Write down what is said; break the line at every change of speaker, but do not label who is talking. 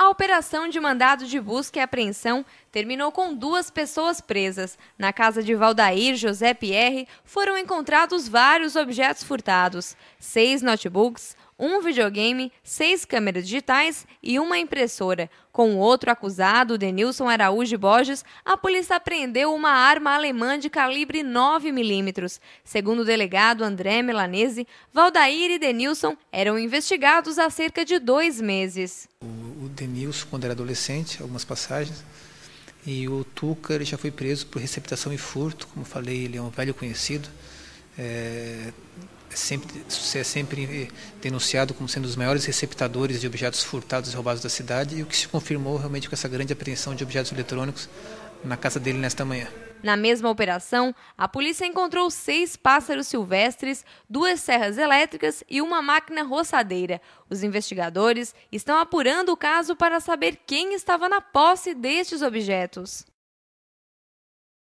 A operação de mandado de busca e apreensão terminou com duas pessoas presas. Na casa de Valdair José Pierre foram encontrados vários objetos furtados: seis notebooks, um videogame, seis câmeras digitais e uma impressora. Com o outro acusado, Denilson Araújo Borges, a polícia apreendeu uma arma alemã de calibre 9 milímetros. Segundo o delegado André Melanese, Valdair e Denilson eram investigados há cerca de dois meses.
Denilson quando era adolescente, algumas passagens. E o Tuca ele já foi preso por receptação e furto, como falei, ele é um velho conhecido. É, é sempre, é sempre denunciado como sendo um dos maiores receptadores de objetos furtados e roubados da cidade, e o que se confirmou realmente com essa grande apreensão de objetos eletrônicos na casa dele nesta manhã.
Na mesma operação, a polícia encontrou seis pássaros silvestres, duas serras elétricas e uma máquina roçadeira. Os investigadores estão apurando o caso para saber quem estava na posse destes objetos.